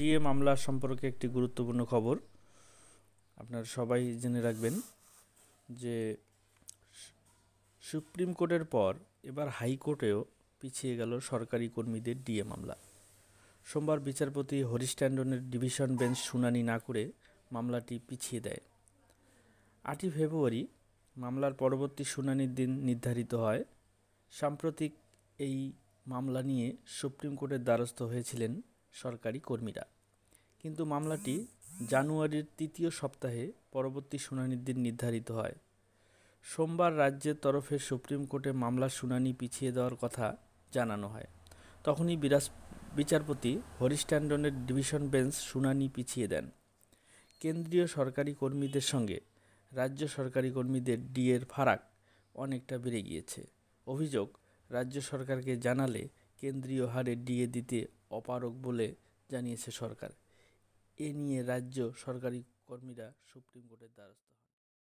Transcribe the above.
DA মামলা সম্পর্কে একটি গুরুত্বপূর্ণ খবর আপনারা সবাই জেনে রাখবেন যে সুপ্রিম কোর্টের পর এবার হাইকোর্টেও পিছিয়ে গেল সরকারি কর্মীদের ডিএ মামলা সোমবার বিচারপতি হরিশ ট্যান্ডনের ডিভিশন বেঞ্চ শুনানি না করে মামলাটি পিছিয়ে দেয় আটই ফেব্রুয়ারি মামলার পরবর্তী শুনানির দিন নির্ধারিত হয় সাম্প্রতিক এই মামলা নিয়ে সুপ্রিম কোর্টের দ্বারস্থ হয়েছিলেন সরকারি কর্মীরা কিন্তু মামলাটি জানুয়ারির তৃতীয় সপ্তাহে পরবর্তী শুনানির দিন নির্ধারিত হয় সোমবার রাজ্যের তরফে সুপ্রিম কোর্টে মামলার শুনানি পিছিয়ে দেওয়ার কথা জানানো হয় তখনই বিরাজ বিচারপতি হরিশ ট্যান্ডনের ডিভিশন বেঞ্চ শুনানি পিছিয়ে দেন কেন্দ্রীয় সরকারি কর্মীদের সঙ্গে রাজ্য সরকারি কর্মীদের ডিএর ফারাক অনেকটা বেড়ে গিয়েছে অভিযোগ রাজ্য সরকারকে জানালে কেন্দ্রীয় হারে ডিএ দিতে অপারগ বলে জানিয়েছে সরকার এ নিয়ে রাজ্য সরকারি কর্মীরা সুপ্রিম কোর্টের দ্বারস্থ হন